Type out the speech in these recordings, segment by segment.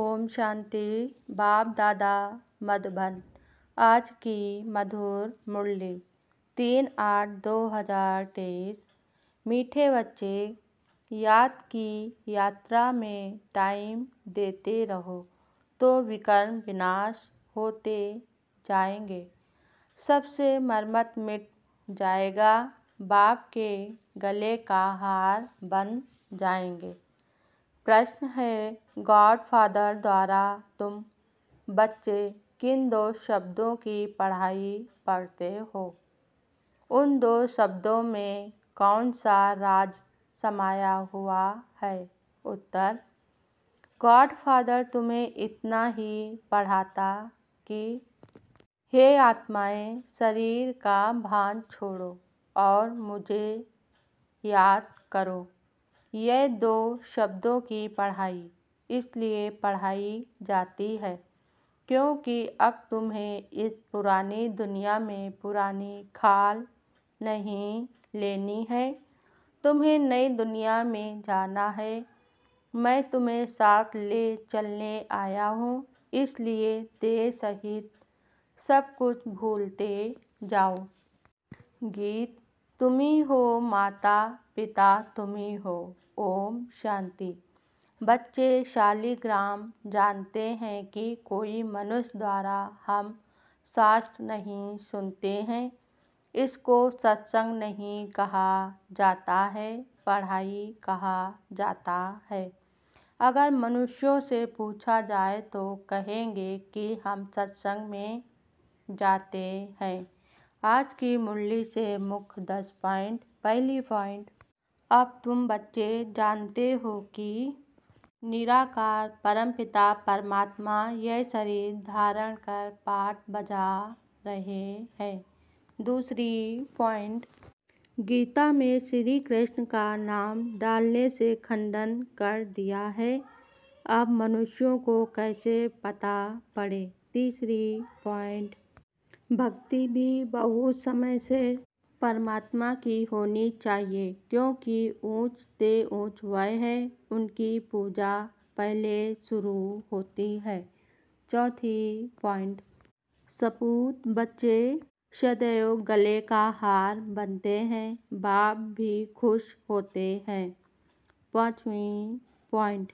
ओम शांति बाप दादा मधुबन आज की मधुर मुरली तीन आठ दो हजार तेईस मीठे बच्चे याद की यात्रा में टाइम देते रहो तो विकर्म विनाश होते जाएंगे सबसे मरमत मिट जाएगा बाप के गले का हार बन जाएंगे प्रश्न है गॉडफादर द्वारा तुम बच्चे किन दो शब्दों की पढ़ाई पढ़ते हो उन दो शब्दों में कौन सा राज समाया हुआ है उत्तर गॉडफादर तुम्हें इतना ही पढ़ाता कि हे आत्माएं शरीर का भान छोड़ो और मुझे याद करो यह दो शब्दों की पढ़ाई इसलिए पढ़ाई जाती है क्योंकि अब तुम्हें इस पुरानी दुनिया में पुरानी खाल नहीं लेनी है तुम्हें नई दुनिया में जाना है मैं तुम्हें साथ ले चलने आया हूँ इसलिए देह सहित सब कुछ भूलते जाओ गीत तुम्ही हो माता पिता तुम्ही हो ओम शांति बच्चे शालिग्राम जानते हैं कि कोई मनुष्य द्वारा हम शास्त्र नहीं सुनते हैं इसको सत्संग नहीं कहा जाता है पढ़ाई कहा जाता है अगर मनुष्यों से पूछा जाए तो कहेंगे कि हम सत्संग में जाते हैं आज की मुरली से मुख्य दस पॉइंट पहली पॉइंट अब तुम बच्चे जानते हो कि निराकार परमपिता परमात्मा यह शरीर धारण कर पाठ बजा रहे हैं दूसरी पॉइंट गीता में श्री कृष्ण का नाम डालने से खंडन कर दिया है अब मनुष्यों को कैसे पता पड़े तीसरी पॉइंट भक्ति भी बहुत समय से परमात्मा की होनी चाहिए क्योंकि ऊँच ते ऊँच वह है उनकी पूजा पहले शुरू होती है चौथी पॉइंट सपूत बच्चे सदैव गले का हार बनते हैं बाप भी खुश होते हैं पांचवी पॉइंट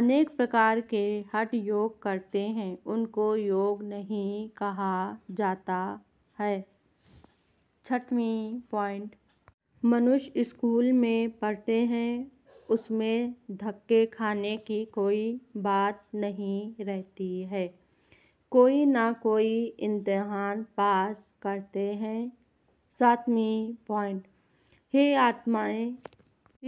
अनेक प्रकार के हट योग करते हैं उनको योग नहीं कहा जाता है छठवीं पॉइंट मनुष्य स्कूल में पढ़ते हैं उसमें धक्के खाने की कोई बात नहीं रहती है कोई ना कोई इम्तहान पास करते हैं सातवीं पॉइंट हे आत्माएं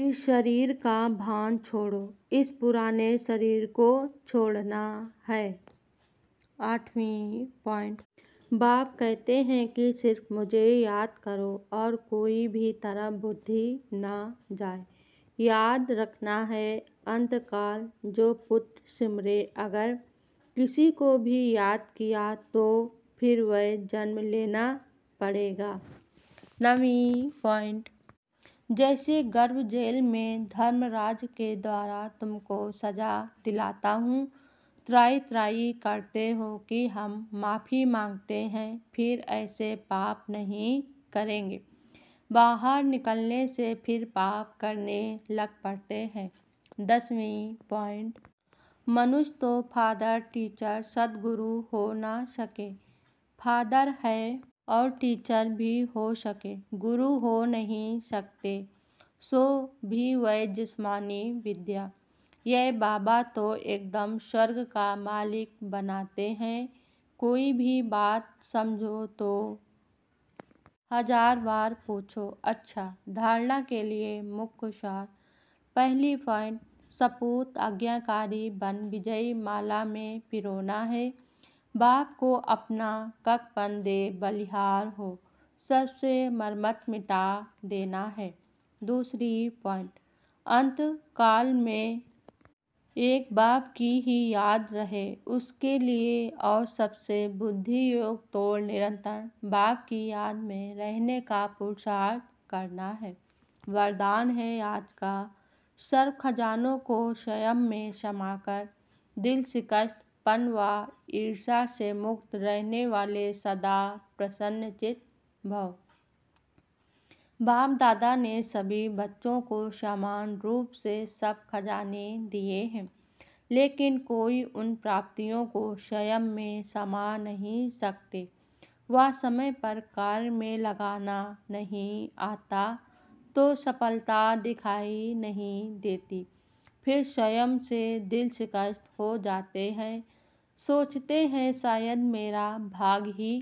इस शरीर का भान छोड़ो इस पुराने शरीर को छोड़ना है आठवीं पॉइंट बाप कहते हैं कि सिर्फ मुझे याद करो और कोई भी तरह बुद्धि ना जाए याद रखना है अंतकाल जो पुत्र सिमरे अगर किसी को भी याद किया तो फिर वह जन्म लेना पड़ेगा नवी पॉइंट जैसे गर्भ जेल में धर्मराज के द्वारा तुमको सजा दिलाता हूँ त्राई त्राई करते हो कि हम माफ़ी मांगते हैं फिर ऐसे पाप नहीं करेंगे बाहर निकलने से फिर पाप करने लग पड़ते हैं दसवीं पॉइंट मनुष्य तो फादर टीचर सदगुरु हो ना सके फादर है और टीचर भी हो सके गुरु हो नहीं सकते सो भी वह जिस्मानी विद्या यह बाबा तो एकदम स्वर्ग का मालिक बनाते हैं कोई भी बात समझो तो हजार बार पूछो अच्छा धारणा के लिए मुख्य शार पहली पॉइंट सपूत आज्ञाकारी बन विजयी माला में पिरोना है बाप को अपना ककपन दे बलिहार हो सबसे मरमत मिटा देना है दूसरी पॉइंट अंत काल में एक बाप की ही याद रहे उसके लिए और सबसे बुद्धि योग तोड़ निरंतर बाप की याद में रहने का पुरुषार्थ करना है वरदान है आज का सर्व खजानों को स्वयं में समाकर दिल शिकस्त पन व ईर्षा से मुक्त रहने वाले सदा प्रसन्न चित्त भव बाप दादा ने सभी बच्चों को समान रूप से सब खजाने दिए हैं लेकिन कोई उन प्राप्तियों को स्वयं में समा नहीं सकते वह समय पर कार्य में लगाना नहीं आता तो सफलता दिखाई नहीं देती फिर स्वयं से दिल शिकस्त हो जाते हैं सोचते हैं शायद मेरा भाग ही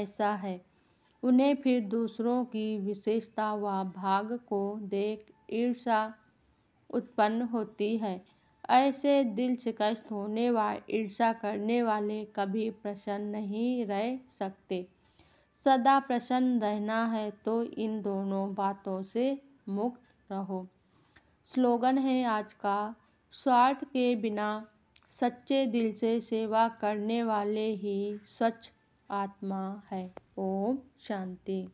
ऐसा है उन्हें फिर दूसरों की विशेषता व भाग को देख ईर्षा उत्पन्न होती है ऐसे दिल शिकस्त होने व ईर्षा करने वाले कभी प्रसन्न नहीं रह सकते सदा प्रसन्न रहना है तो इन दोनों बातों से मुक्त रहो स्लोगन है आज का स्वार्थ के बिना सच्चे दिल से सेवा करने वाले ही सच आत्मा है ओम शांति